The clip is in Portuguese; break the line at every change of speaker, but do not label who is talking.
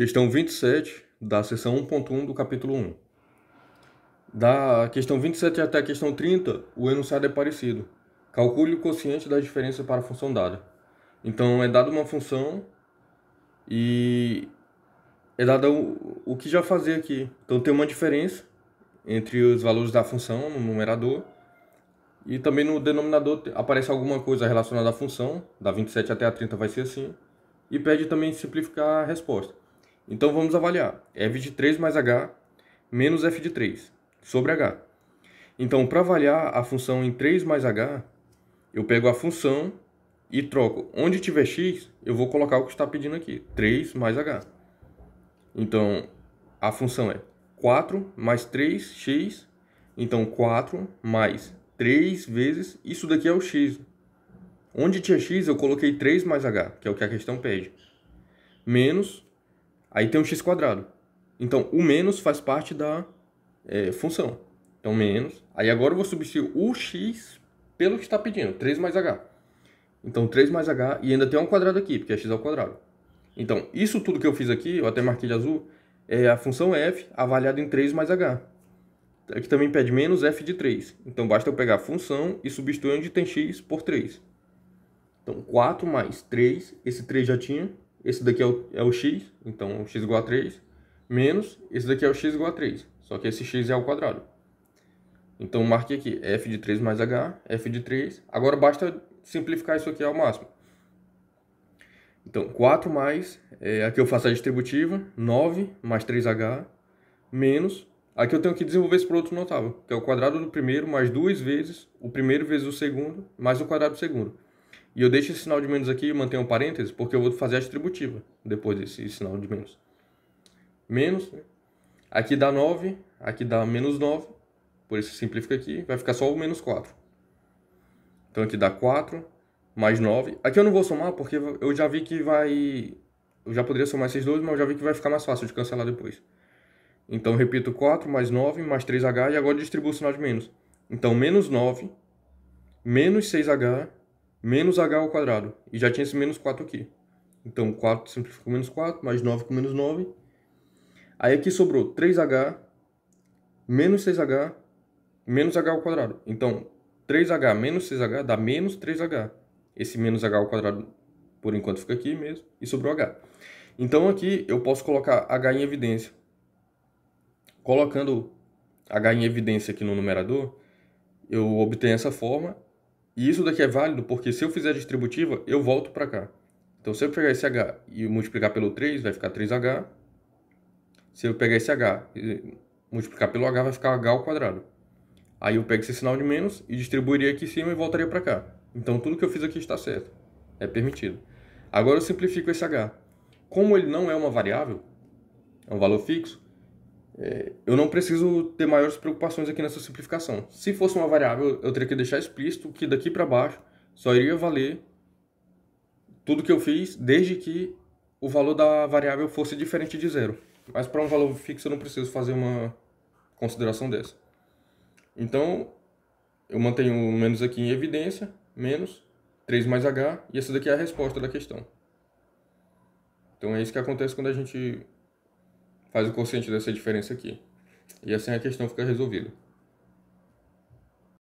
Questão 27 da seção 1.1 do capítulo 1. Da questão 27 até a questão 30, o enunciado é parecido. Calcule o quociente da diferença para a função dada. Então é dada uma função e é dada o, o que já fazer aqui. Então tem uma diferença entre os valores da função no numerador e também no denominador aparece alguma coisa relacionada à função, da 27 até a 30 vai ser assim, e pede também simplificar a resposta. Então vamos avaliar f de 3 mais h menos f de 3 sobre h. Então para avaliar a função em 3 mais h, eu pego a função e troco. Onde tiver x, eu vou colocar o que está pedindo aqui, 3 mais h. Então a função é 4 mais 3x, então 4 mais 3 vezes, isso daqui é o x. Onde tinha x, eu coloquei 3 mais h, que é o que a questão pede, menos Aí tem o x quadrado. Então, o menos faz parte da é, função. Então, menos. Aí agora eu vou substituir o x pelo que está pedindo, 3 mais h. Então, 3 mais h, e ainda tem um quadrado aqui, porque é x ao quadrado. Então, isso tudo que eu fiz aqui, eu até marquei de azul, é a função f avaliada em 3 mais h. Aqui também pede menos f de 3. Então, basta eu pegar a função e substituir onde tem x por 3. Então, 4 mais 3, esse 3 já tinha, esse daqui é o, é o x, então x igual a 3, menos esse daqui é o x igual a 3, só que esse x é ao quadrado. Então marquei aqui f de 3 mais h, f de 3. Agora basta simplificar isso aqui ao máximo. Então 4 mais, é, aqui eu faço a distributiva, 9 mais 3h, menos, aqui eu tenho que desenvolver esse produto notável, que é o quadrado do primeiro mais duas vezes o primeiro vezes o segundo, mais o quadrado do segundo. E eu deixo esse sinal de menos aqui e mantenho um parênteses, porque eu vou fazer a distributiva depois desse sinal de menos. Menos, né? aqui dá 9, aqui dá menos 9, por isso simplifica aqui, vai ficar só o menos 4. Então aqui dá 4, mais 9. Aqui eu não vou somar porque eu já vi que vai... Eu já poderia somar esses dois, mas eu já vi que vai ficar mais fácil de cancelar depois. Então repito 4, mais 9, mais 3h, e agora distribuo o sinal de menos. Então menos 9, menos 6h, menos h ao quadrado. E já tinha esse menos 4 aqui. Então 4 simplifica com menos 4, mais 9 com menos 9. Aí aqui sobrou 3h, menos 6h, menos h ao quadrado. Então 3h menos 6h dá menos 3h. Esse menos h ao quadrado por enquanto fica aqui mesmo. E sobrou h. Então aqui eu posso colocar h em evidência. Colocando h em evidência aqui no numerador, eu obtenho essa forma e isso daqui é válido porque se eu fizer a distributiva, eu volto para cá. Então, se eu pegar esse H e multiplicar pelo 3, vai ficar 3H. Se eu pegar esse H e multiplicar pelo H, vai ficar H ao quadrado. Aí eu pego esse sinal de menos e distribuiria aqui em cima e voltaria para cá. Então, tudo que eu fiz aqui está certo. É permitido. Agora eu simplifico esse H. Como ele não é uma variável, é um valor fixo, é, eu não preciso ter maiores preocupações aqui nessa simplificação. Se fosse uma variável, eu teria que deixar explícito que daqui para baixo só iria valer tudo que eu fiz desde que o valor da variável fosse diferente de zero. Mas para um valor fixo eu não preciso fazer uma consideração dessa. Então, eu mantenho o menos aqui em evidência, menos 3 mais h, e essa daqui é a resposta da questão. Então é isso que acontece quando a gente faz o quociente dessa diferença aqui. E assim a questão fica resolvida.